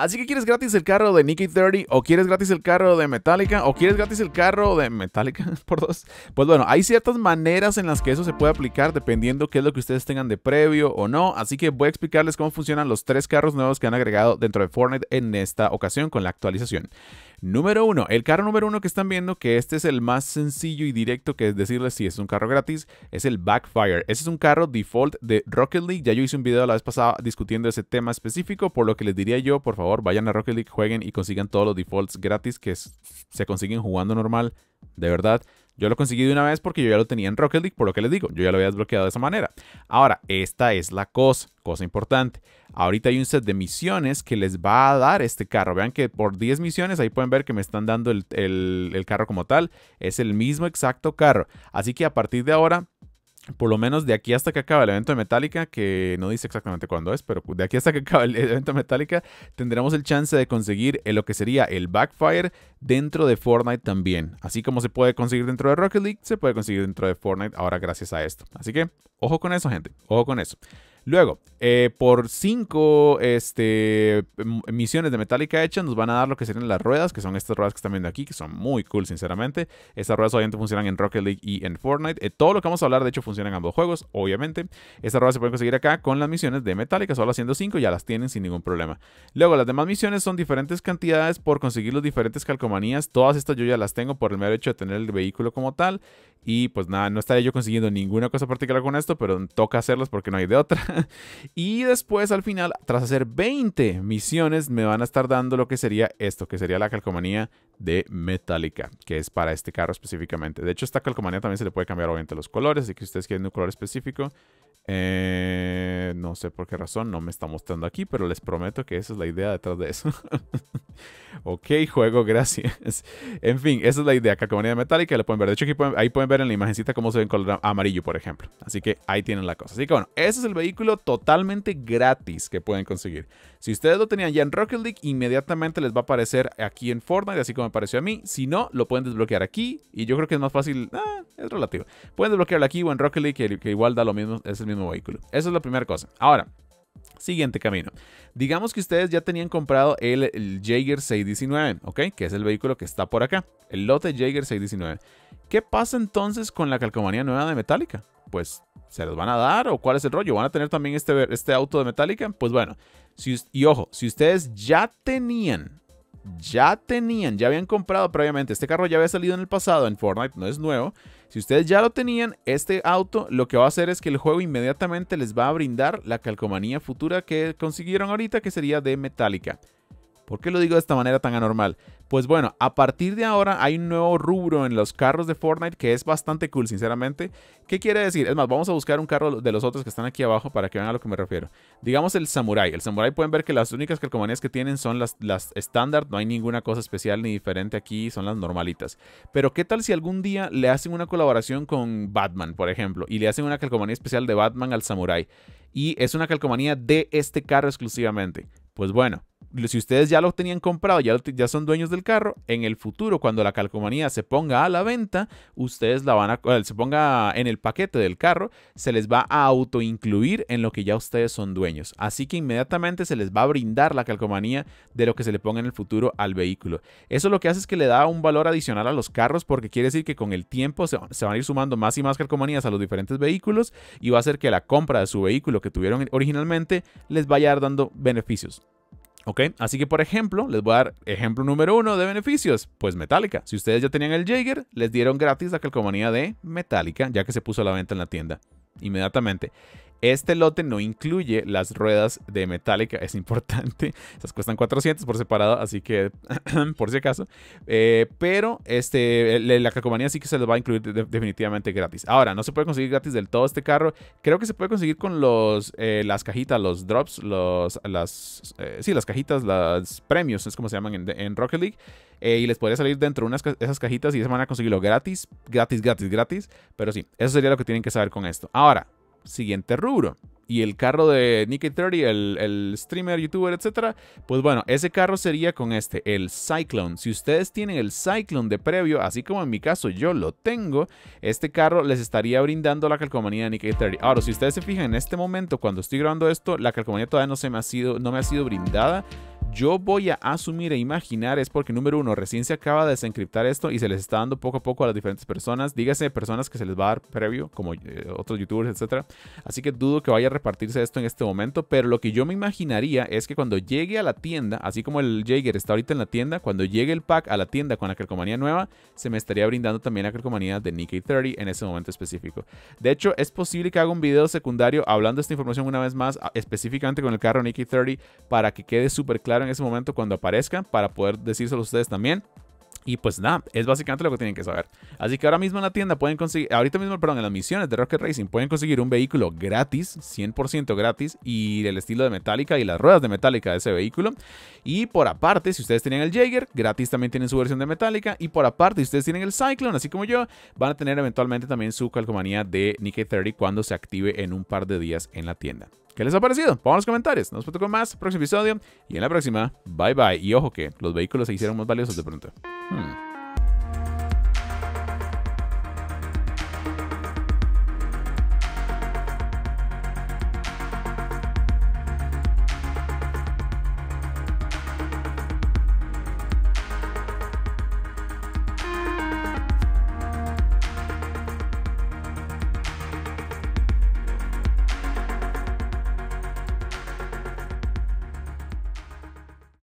Así que quieres gratis el carro de Nicky 30 o quieres gratis el carro de Metallica o quieres gratis el carro de Metallica por dos. Pues bueno, hay ciertas maneras en las que eso se puede aplicar dependiendo qué es lo que ustedes tengan de previo o no. Así que voy a explicarles cómo funcionan los tres carros nuevos que han agregado dentro de Fortnite en esta ocasión con la actualización. Número uno, el carro número uno que están viendo, que este es el más sencillo y directo que es decirles si es un carro gratis, es el Backfire. Ese es un carro default de Rocket League. Ya yo hice un video la vez pasada discutiendo ese tema específico, por lo que les diría yo, por favor vayan a Rocket League, jueguen y consigan todos los defaults gratis que se consiguen jugando normal. De verdad, yo lo conseguí de una vez porque yo ya lo tenía en Rocket League, por lo que les digo, yo ya lo había desbloqueado de esa manera. Ahora, esta es la cosa, cosa importante. Ahorita hay un set de misiones que les va a dar este carro. Vean que por 10 misiones ahí pueden ver que me están dando el carro como tal. Es el mismo exacto carro. Así que a partir de ahora por lo menos de aquí hasta que acabe el evento de Metallica, que no dice exactamente cuándo es, pero de aquí hasta que acabe el evento de Metallica, tendremos el chance de conseguir lo que sería el Backfire dentro de Fortnite también. Así como se puede conseguir dentro de Rocket League, se puede conseguir dentro de Fortnite ahora gracias a esto. Así que, ojo con eso, gente, ojo con eso. Luego, eh, por 5 este, em, misiones de Metallica hechas, nos van a dar lo que serían las ruedas, que son estas ruedas que están viendo aquí, que son muy cool, sinceramente. Estas ruedas obviamente funcionan en Rocket League y en Fortnite. Eh, todo lo que vamos a hablar, de hecho, funciona en ambos juegos, obviamente. Estas ruedas se pueden conseguir acá con las misiones de Metallica, solo haciendo cinco... ya las tienen sin ningún problema. Luego, las demás misiones son diferentes cantidades por conseguir las diferentes calcomanías. Todas estas yo ya las tengo por el mero hecho de tener el vehículo como tal. Y pues nada, no estaré yo consiguiendo ninguna cosa particular con esto, pero toca hacerlas porque no hay de otra. y después al final, tras hacer 20 misiones, me van a estar dando lo que sería esto, que sería la calcomanía de Metallica, que es para este carro específicamente. De hecho, esta calcomanía también se le puede cambiar obviamente los colores, así que si ustedes quieren un color específico, eh, no sé por qué razón no me está mostrando aquí, pero les prometo que esa es la idea detrás de eso. ok, juego, gracias. En fin, esa es la idea, calcomanía de metálica, le pueden ver. De hecho, ahí pueden ver en la imagencita cómo se ve en color amarillo, por ejemplo. Así que ahí tienen la cosa. Así que bueno, ese es el vehículo totalmente gratis que pueden conseguir. Si ustedes lo tenían ya en Rocket League, inmediatamente les va a aparecer aquí en Fortnite, así como apareció pareció a mí. Si no, lo pueden desbloquear aquí. Y yo creo que es más fácil. Ah, es relativo. Pueden desbloquearlo aquí o en Rocket League, que, igual da lo mismo, es el mismo vehículo. Esa es la primera cosa. Ahora, Siguiente camino. Digamos que ustedes ya tenían comprado el, el, Jaeger 619, ¿ok? Que es el vehículo que está por acá, el lote Jaeger 619. ¿Qué pasa entonces con la calcomanía nueva de Metallica? Pues, ¿se los van a dar o cuál es el rollo? ¿Van a tener también este, este auto de Metallica? Pues bueno, y ojo, si ustedes ya tenían ya tenían, ya habían comprado previamente, este carro ya había salido en el pasado en Fortnite, no es nuevo. Si ustedes ya lo tenían, este auto lo que va a hacer es que el juego inmediatamente les va a brindar la calcomanía futura que consiguieron ahorita, que sería de Metallica. ¿Por qué lo digo de esta manera tan anormal? Pues bueno, a partir de ahora hay un nuevo rubro en los carros de Fortnite que es bastante cool, sinceramente. ¿Qué quiere decir? Es más, vamos a buscar un carro de los otros que están aquí abajo para que vean a lo que me refiero. Digamos el Samurai. El Samurai pueden ver que las únicas calcomanías que tienen son las estándar, no hay ninguna cosa especial ni diferente aquí, son las normalitas. Pero ¿qué tal si algún día le hacen una colaboración con Batman, por ejemplo, y le hacen una calcomanía especial de Batman al Samurai? Y es una calcomanía de este carro exclusivamente. Pues bueno, si ustedes ya lo tenían comprado, ya, son dueños del carro, en el futuro, cuando la calcomanía se ponga a la venta, ustedes la van a, eh, se ponga en el paquete del carro, se les va a autoincluir en lo que ya ustedes son dueños. Así que inmediatamente se les va a brindar la calcomanía de lo que se le ponga en el futuro al vehículo. Eso lo que hace es que le da un valor adicional a los carros porque quiere decir que con el tiempo se, van a ir sumando más y más calcomanías a los diferentes vehículos y va a hacer que la compra de su vehículo que tuvieron originalmente les vaya a dando beneficios. ¿Ok? Así que, por ejemplo, les voy a dar ejemplo número uno de beneficios. Pues Metallica. Si ustedes ya tenían el Jaeger, les dieron gratis la calcomanía de Metallica, ya que se puso a la venta en la tienda inmediatamente. Este lote no incluye las ruedas de Metallica, es importante. Esas cuestan 400 por separado, así que por si acaso. Eh, pero este, la cacomanía sí que se los va a incluir definitivamente gratis. Ahora, no se puede conseguir gratis del todo este carro. Creo que se puede conseguir con los, eh, las cajitas, los drops, los, las, eh, sí, las cajitas, los premios, es como se llaman en, Rocket League. y les podría salir dentro de esas cajitas y se van a conseguirlo gratis, gratis, gratis, gratis. Pero sí, eso sería lo que tienen que saber con esto. Ahora, siguiente rubro. Y el carro de Nikkei 30, el, streamer, youtuber, etcétera, pues bueno, ese carro sería con este, el Cyclone. Si ustedes tienen el Cyclone de previo, así como en mi caso yo lo tengo, este carro les estaría brindando la calcomanía de Nikkei 30. Ahora, si ustedes se fijan en este momento, cuando estoy grabando esto, la calcomanía todavía no, se me, ha sido, no me ha sido brindada yo voy a asumir e imaginar es porque número uno, recién se acaba de desencriptar esto y se les está dando poco a poco a las diferentes personas. Dígase personas que se les va a dar previo, como eh, otros youtubers, etcétera. Así que dudo que vaya a repartirse esto en este momento. Pero lo que yo me imaginaría es que cuando llegue a la tienda, así como el Jaeger está ahorita en la tienda, cuando llegue el pack a la tienda con la calcomanía nueva, se me estaría brindando también la carcomanía de Nikkei 30 en ese momento específico. De hecho, es posible que haga un video secundario hablando de esta información una vez más, ah, específicamente con el carro Nikkei 30, para que quede súper claro claro en ese momento cuando aparezca para poder decírselo a ustedes también. Y pues nada, es básicamente lo que tienen que saber. Así que ahora mismo en la tienda pueden conseguir, ahorita mismo, perdón, en las misiones de Rocket Racing pueden conseguir un vehículo gratis, 100% gratis, y del estilo de Metallica y las ruedas de Metallica de ese vehículo. Y por aparte, si ustedes tienen el Jaeger, gratis también tienen su versión de Metallica. Y por aparte, si ustedes tienen el Cyclone, así como yo, van a tener eventualmente también su calcomanía de Nikkei 30 cuando se active en un par de días en la tienda. ¿Qué les ha parecido? Pongan los comentarios. Nos vemos con más, próximo episodio. Y en la próxima, bye bye. Y ojo que los vehículos se hicieron más valiosos de pronto. Hmm.